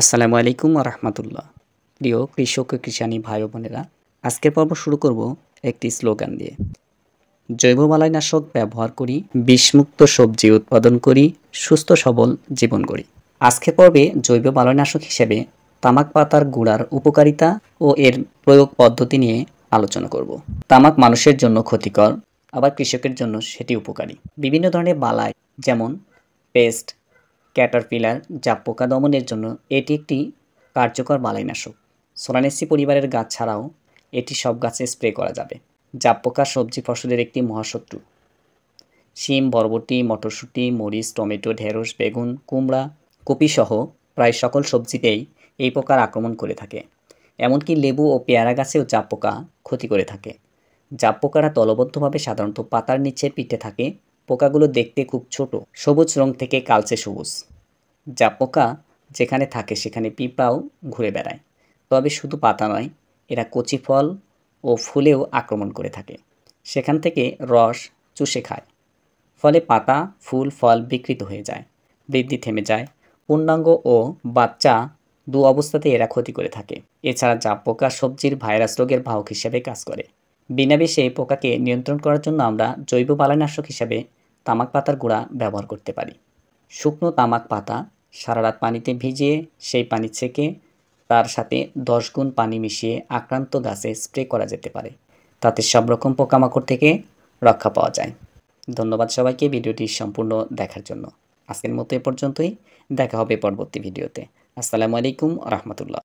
আসসালামু আলাইকুম রহমতুল্লাহ প্রিয় কৃষক কৃষাণী ভাই বোনেরা আজকের পর্ব শুরু করব একটি স্লোগান দিয়ে জৈব মালাইনাশক ব্যবহার করি বিষমুক্ত সবজি উৎপাদন করি সুস্থ সবল জীবন করি আজকের পর্বে জৈব মালাইনাশক হিসেবে তামাক পাতার গুঁড়ার উপকারিতা ও এর প্রয়োগ পদ্ধতি নিয়ে আলোচনা করব তামাক মানুষের জন্য ক্ষতিকর আবার কৃষকের জন্য সেটি উপকারী বিভিন্ন ধরনের বালাই যেমন পেস্ট ক্যাটারপিলার যা পোকা দমনের জন্য এটি একটি কার্যকর মালাইনাশক সোলানেসি পরিবারের গাছ ছাড়াও এটি সব গাছে স্প্রে করা যাবে জাপ পোকা সবজি ফসলের একটি মহাশত্রু শিম বরবটি মটরশুঁটি মরিচ টমেটো ঢেঁড়স বেগুন কুমড়া কপিসহ প্রায় সকল সবজিতেই এই পোকার আক্রমণ করে থাকে এমনকি লেবু ও পেয়ারা গাছেও জাপ পোকা ক্ষতি করে থাকে জাপ পোকারা দলবদ্ধভাবে সাধারণত পাতার নিচে পিঠে থাকে পোকাগুলো দেখতে খুব ছোট সবুজ রং থেকে কালচে সবুজ যা পোকা যেখানে থাকে সেখানে পিপাও ঘুরে বেড়ায় তবে শুধু পাতা নয় এরা কচি ফল ও ফুলেও আক্রমণ করে থাকে সেখান থেকে রস চুষে খায় ফলে পাতা ফুল ফল বিকৃত হয়ে যায় বৃদ্ধি থেমে যায় পূর্ণাঙ্গ ও বাচ্চা দু অবস্থাতে এরা ক্ষতি করে থাকে এছাড়া যা পোকা সবজির ভাইরাস রোগের বাহক হিসেবে কাজ করে বিনা বিষে এই পোকাকে নিয়ন্ত্রণ করার জন্য আমরা জৈব পালানাশক হিসাবে তামাক পাতার গুঁড়া ব্যবহার করতে পারি শুকনো তামাক পাতা সারা রাত পানিতে ভিজিয়ে সেই পানি ছেঁকে তার সাথে দশ গুণ পানি মিশিয়ে আক্রান্ত গাছে স্প্রে করা যেতে পারে তাতে সব রকম পোকামাকড় থেকে রক্ষা পাওয়া যায় ধন্যবাদ সবাইকে ভিডিওটি সম্পূর্ণ দেখার জন্য আজকের মতো এ পর্যন্তই দেখা হবে পরবর্তী ভিডিওতে আসসালামু আলাইকুম রহমতুল্লাহ